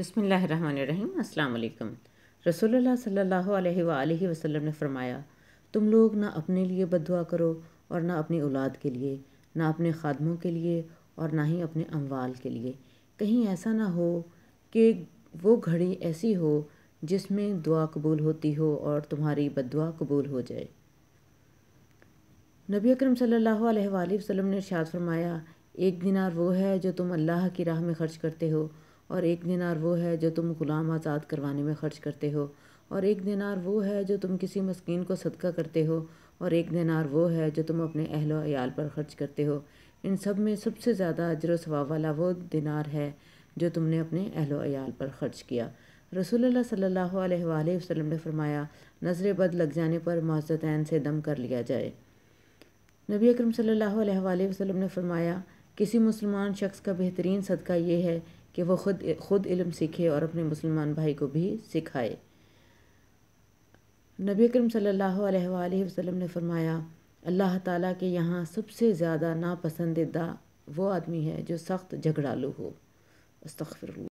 बिसमीम् अल्लाम रसोल्ला सल्लल्लाहु अलैहि वसल्लम ने फरमाया तुम लोग ना अपने लिए बदुआ करो और ना अपनी औलाद के लिए ना अपने खादमों के लिए और ना ही अपने अमवाल के लिए कहीं ऐसा ना हो कि वो घड़ी ऐसी हो जिसमें दुआ कबूल होती हो और तुम्हारी बदुआ कबूल हो जाए नबी अकरम सल्लल्लाहु अलैहि वसल्लम ने इरशाद फरमाया एक दिनार वो है जो तुम अल्लाह की राह में खर्च करते हो और एक दिनार वो है जो तुम ग़ुलाम आज़ाद करवाने में ख़र्च करते हो और एक दिनार वो है जो तुम किसी मस्किन को सदका करते हो और एक दिनार वो है जो तुम अपने अहल अयाल पर ख़र्च करते हो इन सब में सबसे ज़्यादा अजर सवाब वाला वो दिनार है जो तुमने अपने अहल अयाल पर ख़र्च किया रसूल सल्ला वसलम ने फरमाया नज़र बद लग जाने पर मुआजतैन से दम कर लिया जाए नबी अकरम सल्लल्लाहु अलैहि वसल्लम ने फरमाया किसी मुसलमान शख्स का बेहतरीन सदका ये है कि वो खुद खुद इलम सीखे और अपने मुसलमान भाई को भी सिखाए नबी करीम सल्लल्लाहु अलैहि वसल्लम ने फरमाया अल्लाह ताला के यहाँ सबसे ज़्यादा नापसंदीदा वो आदमी है जो सख्त झगड़ालू हो